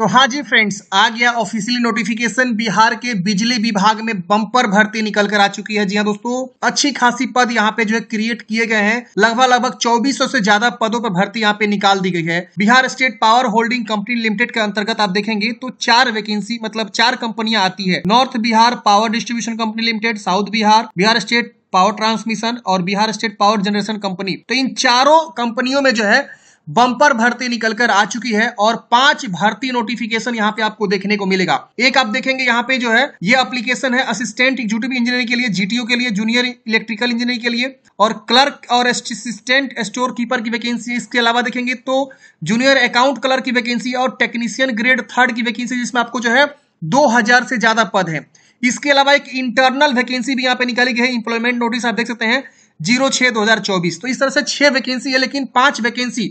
तो हाँ जी फ्रेंड्स आ गया ऑफिशियली नोटिफिकेशन बिहार के बिजली विभाग में बम्पर भर्ती निकल कर आ चुकी है जी हाँ दोस्तों अच्छी खासी पद यहाँ पे जो है क्रिएट किए गए हैं लगभग लगभग 2400 से ज्यादा पदों पर भर्ती यहाँ पे निकाल दी गई है Bihar state power holding company limited के अंतर्गत आप देखेंगे तो चार वैकेंसी मतलब चार कंपनियां आती है north Bihar power distribution company limited south Bihar Bihar state power transmission और Bihar state power generation company तो इन चारों कंपनियों में जो है बंपर भर्ती निकलकर आ चुकी है और पांच भर्ती नोटिफिकेशन यहाँ पे आपको देखने को मिलेगा एक आप देखेंगे यहाँ पे जो है ये अप्लीकेशन है असिस्टेंट एग्जीक्यूटिव इंजीनियर के लिए जीटीओ के लिए जूनियर इलेक्ट्रिकल इंजीनियर के लिए और क्लर्क और असिस्टेंट स्टोर कीपर की वैकेंसी इसके अलावा देखेंगे तो जूनियर अकाउंट क्लर्क की वैकेंसी और टेक्नीशियन ग्रेड थर्ड की वैकेंसी जिसमें आपको जो है 2000 से ज्यादा पद है इसके अलावा एक इंटरनल वैकेंसी भी यहाँ पे निकाली गई है इंप्लॉयमेंट नोटिस आप देख सकते हैं जीरो छह दो हजार चौबीस तो इस तरह से छह वैकेंसी है लेकिन पांच वैकेंसी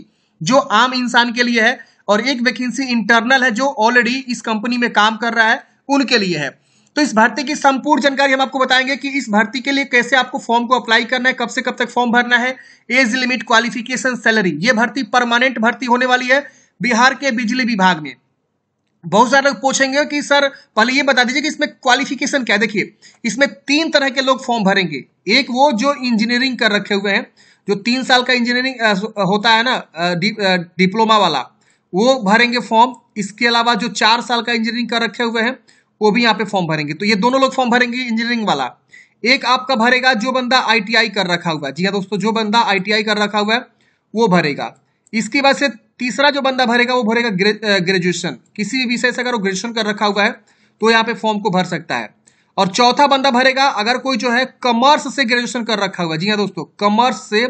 जो आम इंसान के लिए है और एक वैकेंसी इंटरनल है जो ऑलरेडी इस कंपनी में काम कर रहा है उनके लिए है तो इस भर्ती की संपूर्ण जानकारी हम आपको बताएंगे कि इस भर्ती के लिए कैसे आपको फॉर्म को अप्लाई करना है कब से कब तक फॉर्म भरना है एज लिमिट क्वालिफिकेशन सैलरी ये भर्ती परमानेंट भर्ती होने वाली है बिहार के बिजली विभाग में बहुत सारे लोग पूछेंगे कि सर पहले ये बता दीजिए कि इसमें क्वालिफिकेशन क्या है देखिए इसमें तीन तरह के लोग फॉर्म भरेंगे एक वो जो इंजीनियरिंग कर रखे हुए हैं जो तीन साल का इंजीनियरिंग होता है ना डि, डिप्लोमा वाला वो भरेंगे फॉर्म इसके अलावा जो चार साल का इंजीनियरिंग कर रखे हुए हैं वो भी यहाँ पे फॉर्म भरेंगे तो ये दोनों लोग फॉर्म भरेंगे इंजीनियरिंग वाला एक आपका भरेगा जो बंदा आईटीआई कर रखा हुआ है जी हाँ दोस्तों जो बंदा आईटीआई कर रखा हुआ है वो भरेगा इसके बाद से तीसरा जो बंदा भरेगा वो भरेगा ग्रेजुएशन किसी भी विषय से अगर वो ग्रेजुएशन कर रखा हुआ है तो यहाँ पे फॉर्म को भर सकता है और चौथा बंदा भरेगा अगर कोई जो है कॉमर्स से ग्रेजुएशन कर रखा हुआ जी हाँ दोस्तों कॉमर्स से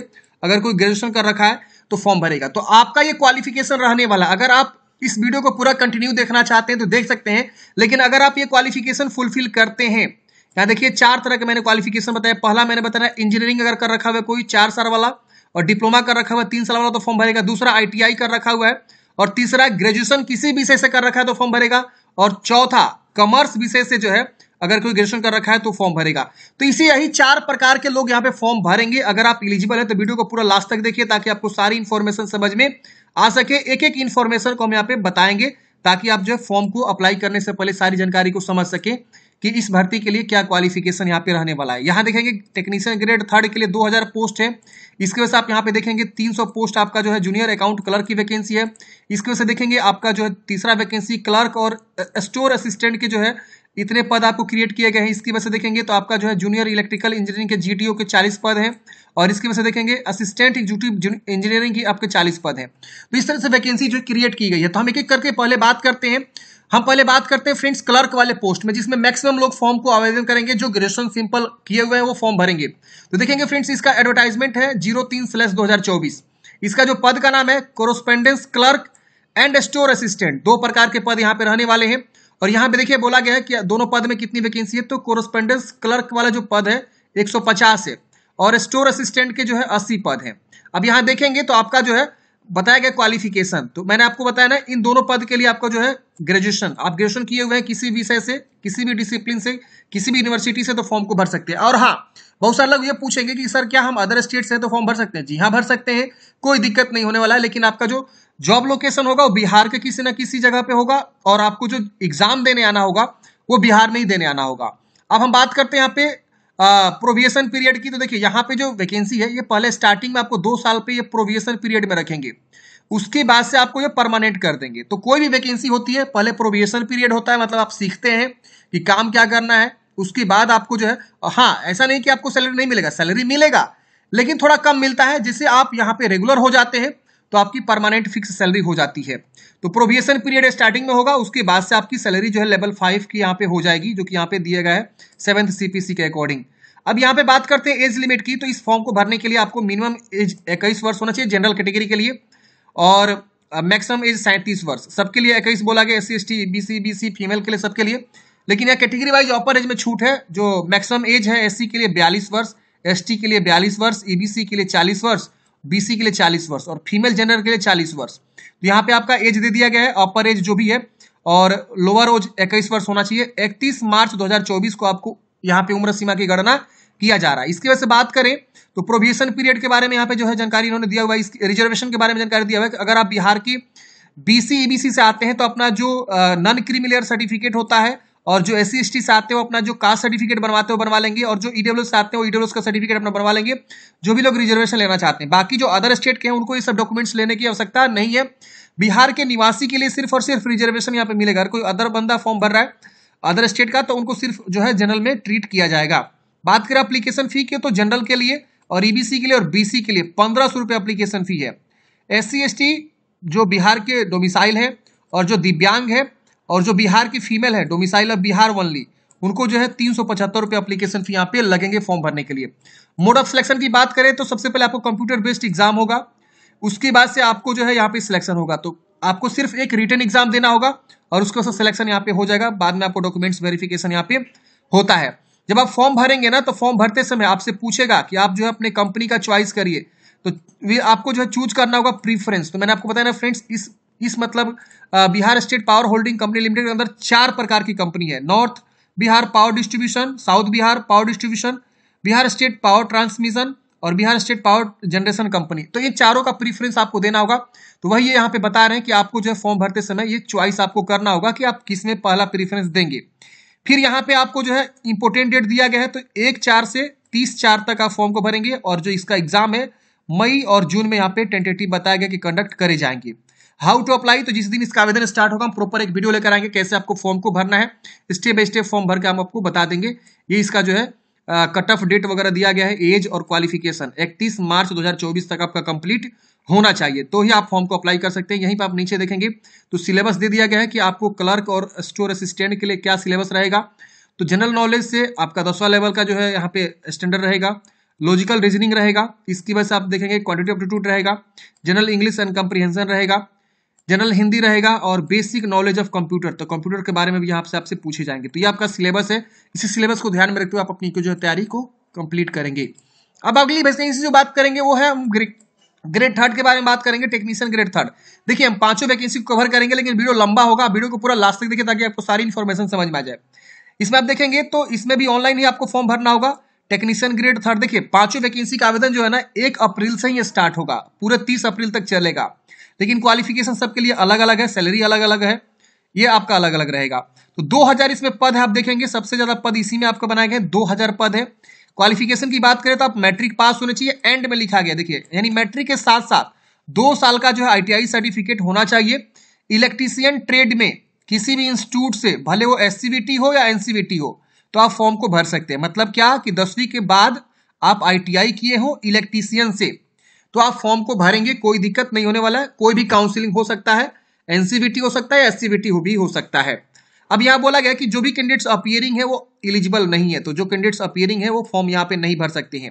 अगर कोई ग्रेजुएशन कर रखा है तो फॉर्म भरेगा तो आपका ये क्वालिफिकेशन रहने वाला अगर आप इस वीडियो को पूरा कंटिन्यू देखना चाहते हैं तो देख सकते हैं लेकिन अगर आप ये क्वालिफिकेशन फुलफिल करते हैं यहां देखिए चार तरह के मैंने क्वालिफिकेशन बताया पहला मैंने बताया इंजीनियरिंग अगर कर रखा हुआ कोई चार साल वाला और डिप्लोमा कर रखा हुआ तीन साल वाला तो फॉर्म भरेगा दूसरा आईटीआई कर रखा हुआ है और तीसरा ग्रेजुएशन किसी विषय से कर रखा है तो फॉर्म भरेगा और चौथा कॉमर्स विषय से जो है अगर कोई ग्रेजुएशन कर रखा है तो फॉर्म भरेगा तो इसी यही चार प्रकार के लोग यहाँ पे फॉर्म भरेंगे अगर आप इलिजिबल है तो वीडियो को पूरा लास्ट तक देखिए ताकि आपको सारी इन्फॉर्मेशन समझ में आ सके एक एक इन्फॉर्मेशन को हम यहाँ पे बताएंगे ताकि आप जो है फॉर्म को अप्लाई करने से पहले सारी जानकारी को समझ सके कि इस भर्ती के लिए क्या क्वालिफिकेशन यहाँ पे रहने वाला है यहाँ देखेंगे टेक्नीशियन ग्रेड थर्ड के लिए 2000 पोस्ट है इसके वजह से आप यहाँ पे देखेंगे 300 पोस्ट आपका जो है जूनियर अकाउंट क्लर्क की वैकेंसी है इसके वजह से देखेंगे आपका जो है तीसरा वैकेंसी क्लर्क और स्टोर असिस्टेंट की जो है इतने पद आपको क्रिएट किए गए हैं इसकी वजह से देखेंगे तो आपका जो है जूनियर इलेक्ट्रिकल इंजीनियरिंग के जी के 40 पद हैं और इसकी वजह से देखेंगे असिस्टेंट एग्जीक्यूटिव इंजीनियरिंग की आपके 40 पद हैं तो इस तरह से वैकेंसी जो क्रिएट की गई है तो हम एक एक करके पहले बात करते हैं हम पहले बात करते हैं फ्रेंड्स क्लर्क वाले पोस्ट में जिसमें मैक्सिमम लोग फॉर्म को आवेदन करेंगे जो ग्रेजुएशन सिंपल किए हुए हैं वो फॉर्म भरेंगे तो देखेंगे फ्रेंड्स इसका एडवर्टाइजमेंट है जीरो तीन स्लैश दो हजार चौबीस इसका जो पद का नाम है correspondence clerk and store assistant दो प्रकार के पद यहाँ पे रहने वाले हैं और यहां पे देखिए बोला गया है कि दोनों पद में कितनी वैकेंसी है तो कोरोस्पेंडेंस क्लर्क वाला जो पद है 150 है और स्टोर असिस्टेंट के जो है 80 पद हैं अब यहां देखेंगे तो आपका जो है बताया गया क्वालिफिकेशन तो मैंने आपको बताया ना इन दोनों पद के लिए आपका जो है ग्रेजुएशन आप ग्रेजुएशन किए हुए हैं किसी विषय से किसी भी डिसिप्लिन से किसी भी यूनिवर्सिटी से तो फॉर्म को भर सकते हैं और हाँ बहुत सारे लोग ये पूछेंगे कि सर क्या हम अदर स्टेट से तो फॉर्म भर सकते हैं जी हाँ भर सकते हैं कोई दिक्कत नहीं होने वाला है लेकिन आपका जो जॉब लोकेशन होगा वो बिहार के किसी ना किसी जगह पे होगा और आपको जो एग्जाम देने आना होगा वो बिहार में ही देने आना होगा अब हम बात करते हैं यहाँ पे प्रोविएशन पीरियड की तो देखिए यहाँ पे जो वैकेंसी है ये पहले स्टार्टिंग में आपको दो साल पे ये प्रोविएशन पीरियड में रखेंगे उसके बाद से आपको ये परमानेंट कर देंगे तो कोई भी वैकेंसी होती है पहले प्रोविएशन पीरियड होता है मतलब आप सीखते हैं कि काम क्या करना है उसके बाद आपको जो है हाँ ऐसा नहीं कि आपको सैलरी नहीं मिलेगा सैलरी मिलेगा लेकिन थोड़ा कम मिलता है जिससे आप यहाँ पे रेगुलर हो जाते हैं तो आपकी परमानेंट फिक्स सैलरी हो जाती है तो प्रोबेशन पीरियड स्टार्टिंग में होगा उसके बाद से आपकी सैलरी जो है लेवल फाइव की यहाँ पे हो जाएगी जो कि यहाँ पे दिया गया है सेवन्थ सीपीसी के अकॉर्डिंग अब यहाँ पे बात करते हैं एज लिमिट की तो इस फॉर्म को भरने के लिए आपको मिनिमम एज इक्कीस वर्ष होना चाहिए जनरल कैटेगरी के लिए और मैक्सिमम एज सैंतीस वर्ष सबके लिए इक्कीस बोला गया S C S T B C B C female के लिए सबके लिए लेकिन यह कैटेगरी वाइज अपर एज में छूट है जो मैक्सिमम एज है एस के लिए बयालीस वर्ष एस के लिए बयालीस वर्ष ई e के लिए चालीस वर्ष बीसी के लिए चालीस वर्ष और फीमेल जेंडर के लिए चालीस वर्ष तो यहाँ पे आपका एज दे दिया गया है अपर एज जो भी है और लोअर एज इक्कीस वर्ष होना चाहिए इकतीस मार्च 2024 को आपको यहाँ पे उम्र सीमा की गणना किया जा रहा है इसकी वजह से बात करें तो प्रोविजन पीरियड के बारे में यहाँ पे जो है जानकारी इन्होंने दिया हुआ है रिजर्वेशन के बारे में जानकारी दिया हुआ है अगर आप बिहार की बीसी ईबीसी से आते हैं तो अपना जो नन क्रीमिलियर सर्टिफिकेट होता है और जो एस सी से आते हो अपना जो कास्ट सर्टिफिकेट बनवाते हो बनवा लेंगे और जो ई आते हो ई का सर्टिफिकेट अपना बनवा लेंगे जो भी लोग रिजर्वेशन लेना चाहते हैं बाकी जो अदर स्टेट के हैं उनको ये सब डॉक्यूमेंट्स लेने की आवश्यकता नहीं है बिहार के निवासी के लिए सिर्फ और सिर्फ रिजर्वेशन यहाँ पे मिलेगा कोई अदर बंदा फॉर्म भर रहा है अदर स्टेट का तो उनको सिर्फ जो है जनरल में ट्रीट किया जाएगा बात करें अप्लीकेशन फी की तो जनरल के लिए और ईबीसी e के लिए और बीसी के लिए पंद्रह सौ रुपये अप्लीकेशन फी है एस सी जो बिहार के डोमिसाइल है और जो दिव्यांग है और जो बिहार की फीमेल है डोमिसाइल ऑफ बिहार ओनली उनको जो है तीन सौ पचहत्तर रुपये अप्लीकेशन फी यहाँ पे लगेंगे फॉर्म भरने के लिए मोड ऑफ सिलेक्शन की बात करें तो सबसे पहले आपको कंप्यूटर बेस्ड एग्जाम होगा उसके बाद से आपको जो है यहाँ पे सिलेक्शन होगा तो आपको सिर्फ एक रिटर्न एग्जाम देना होगा और उसका बाद सिलेक्शन यहाँ पे हो जाएगा बाद में आपको डॉक्यूमेंट्स वेरिफिकेशन यहाँ पे होता है जब आप फॉर्म भरेंगे ना तो फॉर्म भरते समय आपसे पूछेगा कि आप जो है अपने कंपनी का चॉइस करिए तो आपको जो है चूज करना होगा प्रीफरेंस तो मैंने आपको बताया ना फ्रेंड्स इस इस मतलब Bihar state power holding company limited के अंदर चार प्रकार की कंपनी है north Bihar power distribution south Bihar power distribution Bihar state power transmission और Bihar state power generation company तो ये चारों का प्रीफरेंस आपको देना होगा तो वही ये यहाँ पे बता रहे हैं कि आपको जो है फॉर्म भरते समय ये चॉइस आपको करना होगा कि आप किसने पहला प्रीफरेंस देंगे फिर यहाँ पे आपको जो है इंपोर्टेंट डेट दिया गया है तो एक चार से तीस चार तक आप फॉर्म को भरेंगे और जो इसका एग्जाम है मई और जून में यहाँ पे टेंटेटिव बताया गया कि कंडक्ट करे जाएंगे हाउ टू अप्लाई तो जिस दिन इसका आवेदन स्टार्ट होगा हम प्रॉपर एक वीडियो लेकर आएंगे कैसे आपको फॉर्म को भरना है स्टेप बाई स्टेप फॉर्म भर के हम आपको बता देंगे ये इसका जो है कट ऑफ डेट वगैरह दिया गया है एज और क्वालिफिकेशन 31 मार्च 2024 तक आपका कंप्लीट होना चाहिए तो ही आप फॉर्म को अप्लाई कर सकते हैं यहीं पर आप नीचे देखेंगे तो सिलेबस दे दिया गया है कि आपको क्लर्क और स्टोर असिस्टेंट के लिए क्या सिलेबस रहेगा तो जनरल नॉलेज से आपका दसवां लेवल का जो है यहाँ पे स्टैंडर्ड रहेगा लॉजिकल रीजनिंग रहेगा इसकी वजह से आप देखेंगे क्वान्टिटी ऑप्टीट्यूड रहेगा जनरल इंग्लिश एंड कम्प्रीहेंशन रहेगा जनरल हिंदी रहेगा और बेसिक नॉलेज ऑफ कंप्यूटर तो कंप्यूटर के बारे में भी यहाँ से आपसे पूछे जाएंगे तो ये आपका सिलेबस है इसी सिलेबस को ध्यान में रखते हुए आप अपनी जो तैयारी को कंप्लीट करेंगे अब अगली वैकेंसी जो बात करेंगे वो है हम ग्रेड थर्ड के बारे में बात करेंगे टेक्नीशियन ग्रेड थर्ड देखिए हम पांचों वैकेंसी को कवर करेंगे लेकिन वीडियो लंबा होगा वीडियो को पूरा लास्ट तक देखिए ताकि आपको सारी इन्फॉर्मेशन समझ में आ जाए इसमें आप देखेंगे तो इसमें भी ऑनलाइन ही आपको फॉर्म भरना होगा टेक्नीशियन ग्रेड थर्ड देखिए पांचों वैकेंसी का आवेदन जो है ना एक अप्रैल से ही स्टार्ट होगा पूरे तीस अप्रैल तक चलेगा लेकिन क्वालिफिकेशन सबके लिए अलग अलग है सैलरी अलग अलग है ये आपका अलग अलग रहेगा तो 2000 इसमें पद है आप देखेंगे सबसे ज्यादा पद इसी में आपको बनाए गए 2000 पद है क्वालिफिकेशन की बात करें तो आप मैट्रिक पास होने चाहिए एंड में लिखा गया देखिए यानी मैट्रिक के साथ साथ दो साल का जो है आईटीआई सर्टिफिकेट होना चाहिए इलेक्ट्रीशियन ट्रेड में किसी भी इंस्टीट्यूट से भले वो एस हो या एनसीबीटी हो तो आप फॉर्म को भर सकते हैं मतलब क्या कि दसवीं के बाद आप आई किए हो इलेक्ट्रीशियन से तो आप फॉर्म को भरेंगे कोई दिक्कत नहीं होने वाला है कोई भी काउंसिलिंग हो सकता है एनसीबीटी हो सकता है एससीबीटी भी हो सकता है अब यहाँ बोला गया कि जो भी कैंडिडेट्स अपियरिंग है वो इलिजिबल नहीं है तो जो कैंडिडेट्स अपियरिंग है वो फॉर्म यहाँ पे नहीं भर सकते हैं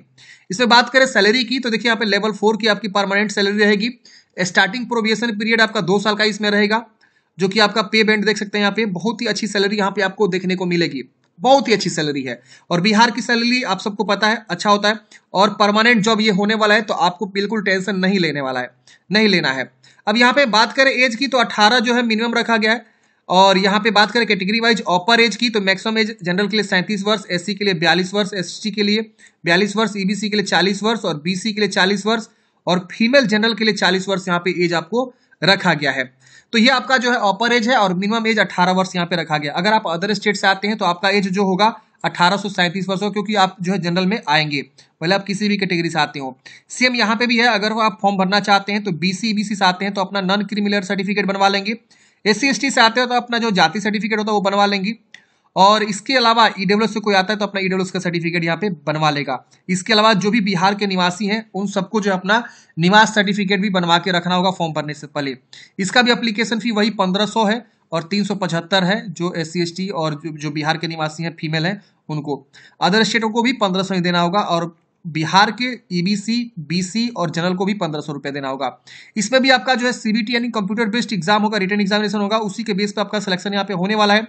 इसमें बात करें सैलरी की तो देखिए यहाँ पे लेवल फोर की आपकी परमानेंट सैलरी रहेगी स्टार्टिंग प्रोबेशन पीरियड आपका दो साल का इसमें रहेगा जो कि आपका पे बैंड देख सकते हैं यहाँ पे बहुत ही अच्छी सैलरी यहाँ पे आपको देखने को मिलेगी बहुत ही अच्छी सैलरी है और बिहार की सैलरी आप सबको पता है अच्छा होता है और परमानेंट जॉब ये होने वाला है तो आपको बिल्कुल टेंशन नहीं लेने वाला है नहीं लेना है अब यहाँ पे बात करें एज की तो अठारह जो है मिनिमम रखा गया है और यहाँ पे बात करें कैटेगरी वाइज अपर एज की तो मैक्सिमम एज जनरल के लिए सैंतीस वर्ष एस के लिए बयालीस वर्ष एस के लिए बयालीस वर्ष ईबीसी e के लिए चालीस वर्ष और बीसी के लिए चालीस वर्ष और फीमेल जनरल के लिए चालीस वर्ष यहाँ पे एज आपको रखा गया है तो ये आपका जो है अपर एज है और मिनिमम एज अठारह वर्ष यहाँ पे रखा गया अगर आप अदर स्टेट से आते हैं तो आपका एज जो होगा अठारह सौ सैंतीस वर्ष हो क्योंकि आप जो है जनरल में आएंगे भले आप किसी भी कैटेगरी से आते हो सेम यहाँ पे भी है अगर आप फॉर्म भरना चाहते हैं तो बीसी बीसी से आते हैं तो अपना नॉन क्रिमिनल सर्टिफिकेट बनवा लेंगे एस सी से आते हो तो अपना जो जाति सर्टिफिकेट होता है वो बनवा लेंगे और इसके अलावा ईडब्ल्यू e से कोई आता है तो अपना ई e का सर्टिफिकेट यहाँ पे बनवा लेगा इसके अलावा जो भी बिहार के निवासी हैं उन सबको जो अपना निवास सर्टिफिकेट भी बनवा के रखना होगा फॉर्म भरने से पहले इसका भी अप्लीकेशन फी वही पंद्रह है और तीन है जो एस सी और जो बिहार के निवासी हैं फीमेल हैं उनको अदर स्टेटों को भी पंद्रह ही देना होगा और बिहार के ईबीसी e बीसी और जनरल को भी पंद्रह सौ रुपये देना होगा इसमें भी आपका जो है सीबीटी यानी कंप्यूटर बेस्ड एग्जाम होगा रिटर्न एग्जामिनेशन होगा उसी के बेस पर आपका सिलेक्शन यहाँ पे होने वाला है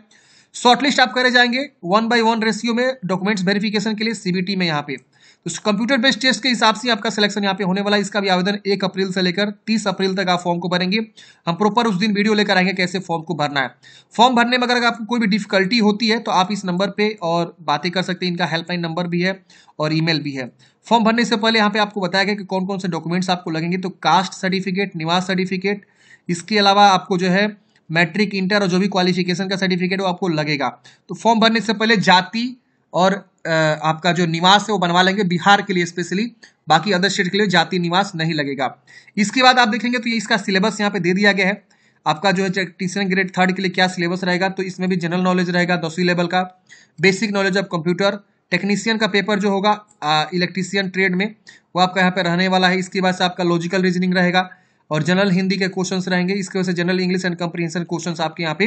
शॉर्टलिस्ट आप करे जाएंगे वन बाई वन रेशियो में डॉक्यूमेंट्स वेरिफिकेशन के लिए सीबीटी में यहाँ पे तो कंप्यूटर बेस्ड टेस्ट के हिसाब से आपका सिलेक्शन यहाँ पे होने वाला है इसका भी आवेदन एक अप्रैल से लेकर तीस अप्रैल तक आप फॉर्म को भरेंगे हम प्रॉपर उस दिन वीडियो लेकर आएंगे कैसे फॉर्म को भरना है फॉर्म भरने में अगर आपको कोई भी डिफिकल्टी होती है तो आप इस नंबर पर और बातें कर सकते हैं इनका हेल्पलाइन नंबर भी है और ईमेल भी है फॉर्म भरने से पहले यहाँ पे आपको बताया गया कि कौन कौन से डॉक्यूमेंट्स आपको लगेंगे तो कास्ट सर्टिफिकेट निवास सर्टिफिकेट इसके अलावा आपको जो है मैट्रिक इंटर और जो भी क्वालिफिकेशन का सर्टिफिकेट वो आपको लगेगा तो फॉर्म भरने से पहले जाति और आपका जो निवास है वो बनवा लेंगे बिहार के लिए स्पेशली बाकी अदर स्टेट के लिए जाति निवास नहीं लगेगा इसके बाद आप देखेंगे तो ये इसका सिलेबस यहाँ पे दे दिया गया है आपका जो है टीचर ग्रेड थर्ड के लिए क्या सिलेबस रहेगा तो इसमें भी जनरल नॉलेज रहेगा दसवीं लेवल का basic knowledge of computer technician का पेपर जो होगा इलेक्ट्रीशियन ट्रेड में वो आपका यहाँ पे रहने वाला है इसके बाद से आपका लॉजिकल रीजनिंग रहेगा और जनरल हिंदी के क्वेश्चंस रहेंगे इसके वजह से general English and comprehension questions आपके यहाँ पे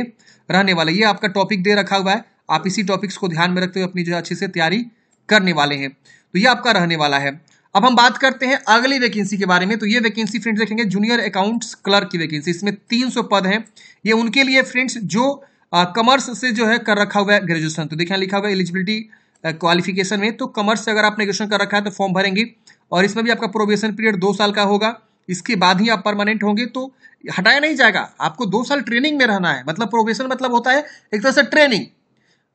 रहने वाले ये आपका टॉपिक दे रखा हुआ है आप इसी टॉपिक्स को ध्यान में रखते हुए अपनी जो है अच्छे से तैयारी करने वाले हैं तो ये आपका रहने वाला है अब हम बात करते हैं अगली वैकेंसी के बारे में तो ये वैकेंसी फ्रेंड्स देखेंगे जूनियर अकाउंट्स क्लर्क की वैकेंसी इसमें तीन पद हैं ये उनके लिए फ्रेंड्स जो कमर्स से जो है कर रखा हुआ है ग्रेजुएशन तो देखिए लिखा हुआ है एलिजिबिलिटी क्वालिफिकेशन में तो कमर्स से अगर आपने ग्रेजुएशन कर रखा है तो फॉर्म भरेंगे और इसमें भी आपका प्रोबेशन पीरियड दो साल का होगा इसके बाद ही आप परमानेंट होंगे तो हटाया नहीं जाएगा आपको दो साल ट्रेनिंग में रहना है मतलब प्रोग्रेशन मतलब होता है एक तरह से ट्रेनिंग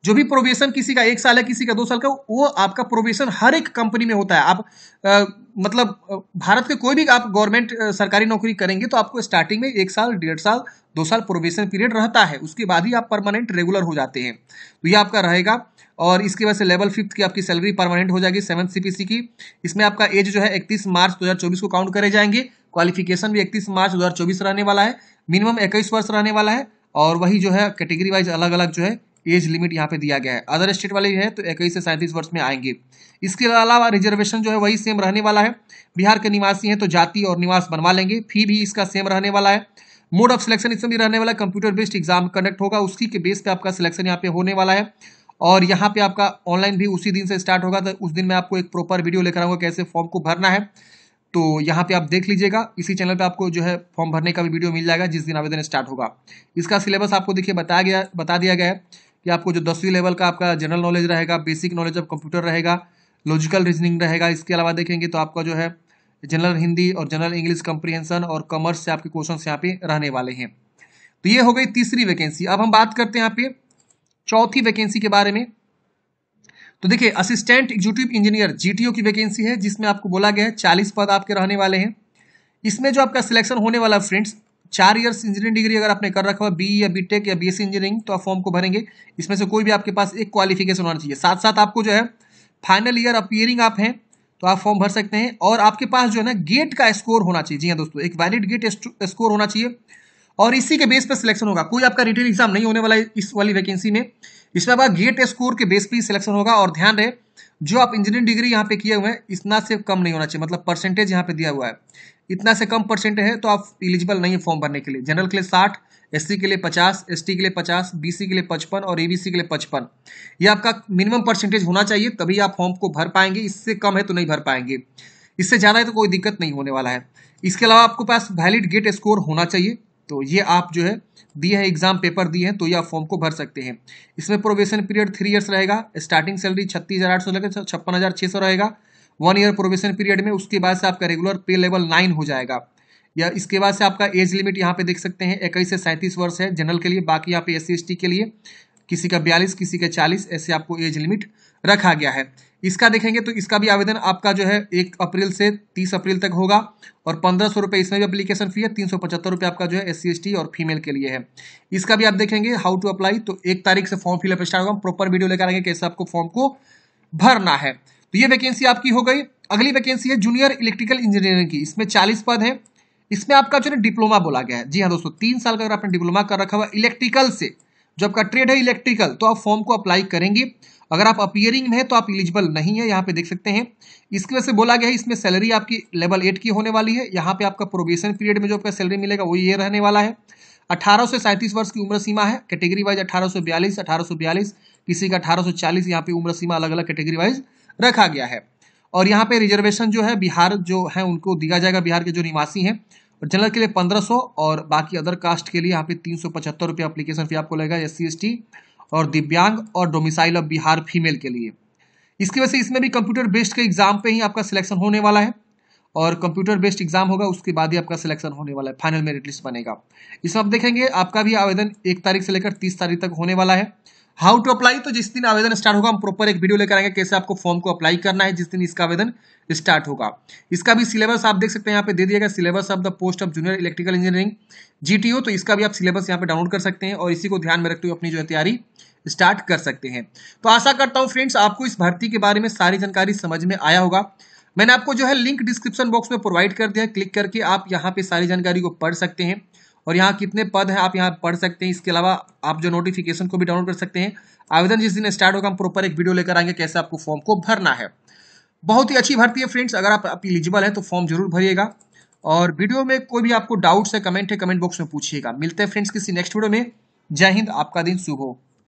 जो भी प्रोबेशन किसी का एक साल है किसी का दो साल का वो आपका प्रोबेशन हर एक कंपनी में होता है आप आ, मतलब भारत के कोई भी आप गवर्नमेंट सरकारी नौकरी करेंगे तो आपको स्टार्टिंग में एक साल डेढ़ साल दो साल प्रोबेशन पीरियड रहता है उसके बाद ही आप परमानेंट रेगुलर हो जाते हैं तो ये आपका रहेगा और इसके वजह से लेवल फिफ्थ की आपकी सैलरी परमानेंट हो जाएगी सेवन सी की इसमें आपका एज जो है इकतीस मार्च दो को काउंट करे जाएंगे क्वालिफिकेशन भी इकतीस मार्च दो रहने वाला है मिनिमम इक्कीस वर्ष रहने वाला है और वही जो है कैटेगरी वाइज अलग अलग जो है एज लिमिट यहाँ पे दिया गया है अदर स्टेट वाले हैं तो इक्कीस से सैंतीस वर्ष में आएंगे इसके अलावा रिजर्वेशन जो है वही सेम रहने वाला है बिहार के निवासी हैं तो जाति और निवास बनवा लेंगे फी भी इसका सेम रहने वाला है मोड ऑफ सिलेक्शन इसमें भी रहने वाला कंप्यूटर बेस्ड एग्जाम कंडक्ट होगा उसी के बेस पे आपका सिलेक्शन यहाँ पे होने वाला है और यहाँ पे आपका ऑनलाइन भी उसी दिन से स्टार्ट होगा तो उस दिन मैं आपको एक प्रॉपर वीडियो लेकर आऊँगा कैसे फॉर्म को भरना है तो यहाँ पे आप देख लीजिएगा इसी चैनल पे आपको जो है फॉर्म भरने का भी वीडियो मिल जाएगा जिस दिन आवेदन स्टार्ट होगा इसका सिलेबस आपको देखिए बताया गया बता दिया गया है कि आपको जो दसवीं लेवल का आपका जनरल नॉलेज रहेगा बेसिक नॉलेज ऑफ कंप्यूटर रहेगा लॉजिकल रीजनिंग रहेगा इसके अलावा देखेंगे तो आपका जो है जनरल हिंदी और जनरल इंग्लिश कंप्रीहेंशन और कॉमर्स से आपके क्वेश्चन यहाँ पे रहने वाले हैं तो ये हो गई तीसरी वैकेंसी अब हम बात करते हैं यहाँ पे चौथी वैकेंसी के बारे में तो देखिए असिस्टेंट एग्जीक्यूटिव इंजीनियर जीटीओ की वैकेंसी है जिसमें आपको बोला गया है चालीस पद आपके रहने वाले हैं इसमें जो आपका सिलेक्शन होने वाला फ्रेंड्स चार ईयर्स इंजीनियरिंग डिग्री अगर आपने कर रखा हुआ बी e या बी टेक या बी इंजीनियरिंग e तो आप फॉर्म को भरेंगे इसमें से कोई भी आपके पास एक क्वालिफिकेशन होना चाहिए साथ साथ आपको जो है फाइनल ईयर अपियरिंग आप हैं तो आप फॉर्म भर सकते हैं और आपके पास जो है ना गेट का स्कोर होना चाहिए जी हाँ दोस्तों एक वैलिड गेट स्कोर होना चाहिए और इसी के बेस पर सिलेक्शन होगा कोई आपका रिटेन एग्जाम नहीं होने वाला है इस वाली वैकेंसी में इसमें आपका गेट स्कोर के बेस पर ही सिलेक्शन होगा और ध्यान रहे जो आप इंजीनियरिंग डिग्री यहाँ पे किए हुए हैं इतना से कम नहीं होना चाहिए मतलब परसेंटेज यहाँ पे दिया हुआ है इतना से कम परसेंट है तो आप इलिजिबल नहीं है फॉर्म भरने के लिए जनरल के लिए साठ एस के लिए पचास एस के लिए पचास बी के लिए पचपन और ए के लिए पचपन ये आपका मिनिमम परसेंटेज होना चाहिए तभी आप फॉर्म को भर पाएंगे इससे कम है तो नहीं भर पाएंगे इससे ज़्यादा है तो कोई दिक्कत नहीं होने वाला है इसके अलावा आपको पास वैलिड गेट स्कोर होना चाहिए तो ये आप जो है दिए हैं एग्जाम पेपर दिए हैं तो ये आप फॉर्म को भर सकते हैं इसमें प्रोवेशन पीरियड थ्री इयर्स रहेगा स्टार्टिंग सैलरी छत्तीस हज़ार आठ सौ लेकर छप्पन हज़ार छः सौ रहेगा वन ईयर प्रोबेशन पीरियड में उसके बाद से आपका रेगुलर पे लेवल नाइन हो जाएगा या इसके बाद से आपका एज लिमिट यहाँ पे देख सकते हैं इक्कीस से सैंतीस वर्ष है जनरल के लिए बाकी यहाँ पे एस सी के लिए किसी का बयालीस किसी का चालीस ऐसे आपको एज लिमिट रखा गया है इसका देखेंगे तो इसका भी आवेदन आपका जो है एक अप्रैल से तीस अप्रैल तक होगा और पंद्रह सौ रुपये इसमें भी अप्लीकेशन फी है तीन सौ पचहत्तर रुपये आपका जो है एस सी और फीमेल के लिए है इसका भी आप देखेंगे हाउ टू अप्लाई तो एक तारीख से फॉर्म फिलअप स्टार्ट होगा प्रॉपर वीडियो लेकर आएंगे कैसे आपको फॉर्म को भरना है तो ये वैकेंसी आपकी हो गई अगली वैकेंसी है जूनियर इलेक्ट्रिकल इंजीनियरिंग की इसमें चालीस पद है इसमें आपका जो है डिप्लोमा बोला गया है जी हाँ दोस्तों तीन साल का अगर आपने डिप्लोमा कर रखा हुआ इलेक्ट्रिकल से जो आपका ट्रेड है इलेक्ट्रिकल तो आप फॉर्म को अप्लाई करेंगे अगर आप अपियरिंग में है तो आप इलिजिबल नहीं है यहाँ पे देख सकते हैं इसकी वजह से बोला गया है इसमें सैलरी आपकी लेवल एट की होने वाली है यहाँ पे आपका प्रोबेशन पीरियड में जो आपका सैलरी मिलेगा वो ये रहने वाला है अठारह से सैंतीस वर्ष की उम्र सीमा है कैटेगरी वाइज अठारह सौ बयालीस अठारह सौ बयालीस किसी का अठारह सौ चालीस यहाँ पे उम्र सीमा अलग अलग कैटेगरी वाइज रखा गया है और यहाँ पे रिजर्वेशन जो है बिहार जो है उनको दिया जाएगा बिहार के जो निवासी हैं जनरल के लिए 1500 और बाकी अदर कास्ट के लिए यहाँ पे तीन सौ पचहत्तर रुपये अप्लीकेशन फ़ी आपको लगेगा एस सी और दिव्यांग और डोमिसाइल ऑफ बिहार फीमेल के लिए इसकी वजह से इसमें भी कंप्यूटर बेस्ड के एग्जाम पे ही आपका सिलेक्शन होने वाला है और कंप्यूटर बेस्ड एग्जाम होगा उसके बाद ही आपका सिलेक्शन होने वाला है फाइनल मेरिट लिस्ट बनेगा इसमें आप देखेंगे आपका भी आवेदन एक तारीख से लेकर तीस तारीख तक होने वाला है हाउ टू अप्लाई तो जिस दिन आवेदन स्टार्ट होगा हम प्रॉपर एक वीडियो लेकर आएंगे कैसे आपको फॉर्म को अप्लाई करना है जिस दिन इसका आवेदन स्टार्ट होगा इसका भी सिलेबस आप देख सकते हैं यहाँ पे दे दिया गया syllabus of the post of junior electrical engineering GTO तो इसका भी आप सिलेबस यहाँ पे डाउनलोड कर सकते हैं और इसी को ध्यान में रखते हुए अपनी जो है तैयारी स्टार्ट कर सकते हैं तो आशा करता हूँ फ्रेंड्स आपको इस भर्ती के बारे में सारी जानकारी समझ में आया होगा मैंने आपको जो है लिंक डिस्क्रिप्शन बॉक्स में प्रोवाइड कर दिया क्लिक करके आप यहाँ पे सारी जानकारी को पढ़ सकते हैं और यहाँ कितने पद हैं आप यहाँ पढ़ सकते हैं इसके अलावा आप जो नोटिफिकेशन को भी डाउनलोड कर सकते हैं आवेदन जिस दिन स्टार्ट होगा हम प्रॉपर एक वीडियो लेकर आएंगे कैसे आपको फॉर्म को भरना है बहुत ही अच्छी भर्ती है फ्रेंड्स अगर आप, इलिजिबल एलिजिबल हैं तो फॉर्म जरूर भरिएगा और वीडियो में कोई भी आपको डाउट्स है कमेंट है कमेंट बॉक्स में पूछिएगा मिलते हैं फ्रेंड्स किसी नेक्स्ट वीडियो में जय हिंद आपका दिन शुभ हो